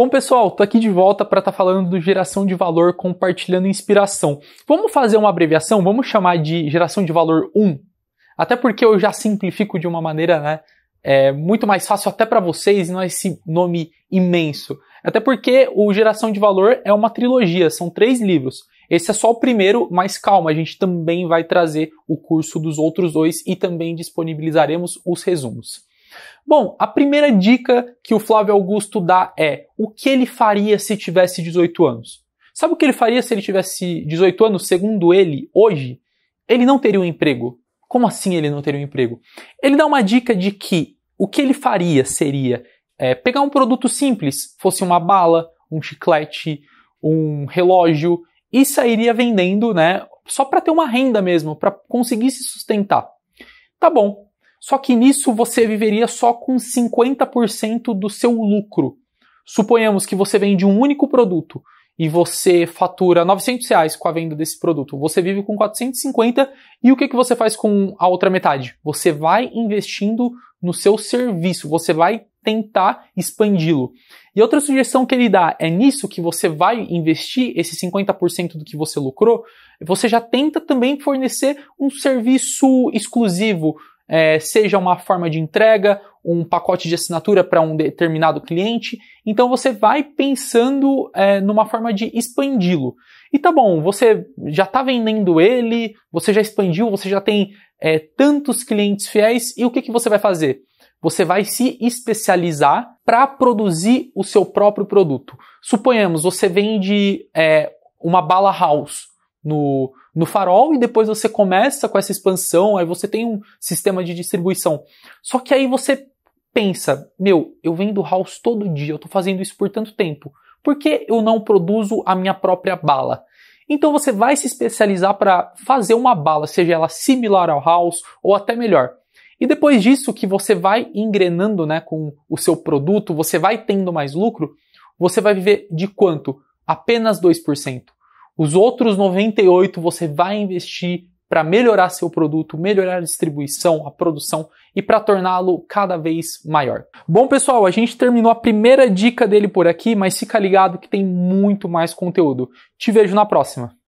Bom, pessoal, tô aqui de volta para estar tá falando do geração de valor compartilhando inspiração. Vamos fazer uma abreviação? Vamos chamar de geração de valor 1. Até porque eu já simplifico de uma maneira, né? É muito mais fácil até para vocês e não é esse nome imenso. Até porque o Geração de Valor é uma trilogia, são três livros. Esse é só o primeiro, mas calma, a gente também vai trazer o curso dos outros dois e também disponibilizaremos os resumos. Bom, a primeira dica que o Flávio Augusto dá é o que ele faria se tivesse 18 anos. Sabe o que ele faria se ele tivesse 18 anos? Segundo ele, hoje, ele não teria um emprego. Como assim ele não teria um emprego? Ele dá uma dica de que o que ele faria seria é, pegar um produto simples, fosse uma bala, um chiclete, um relógio, e sairia vendendo, né? Só para ter uma renda mesmo, para conseguir se sustentar. Tá bom, só que nisso você viveria só com 50% do seu lucro. Suponhamos que você vende um único produto e você fatura 900 reais com a venda desse produto. Você vive com 450 e o que, que você faz com a outra metade? Você vai investindo no seu serviço, você vai tentar expandi-lo. E outra sugestão que ele dá é nisso que você vai investir esse 50% do que você lucrou, você já tenta também fornecer um serviço exclusivo é, seja uma forma de entrega, um pacote de assinatura para um determinado cliente. Então você vai pensando é, numa forma de expandi-lo. E tá bom, você já está vendendo ele, você já expandiu, você já tem é, tantos clientes fiéis, e o que, que você vai fazer? Você vai se especializar para produzir o seu próprio produto. Suponhamos, você vende é, uma bala house no, no farol e depois você começa com essa expansão, aí você tem um sistema de distribuição. Só que aí você pensa, meu, eu vendo house todo dia, eu tô fazendo isso por tanto tempo. Por que eu não produzo a minha própria bala? Então você vai se especializar para fazer uma bala, seja ela similar ao house ou até melhor. E depois disso que você vai engrenando, né, com o seu produto, você vai tendo mais lucro, você vai viver de quanto? Apenas 2%. Os outros 98 você vai investir para melhorar seu produto, melhorar a distribuição, a produção e para torná-lo cada vez maior. Bom, pessoal, a gente terminou a primeira dica dele por aqui, mas fica ligado que tem muito mais conteúdo. Te vejo na próxima.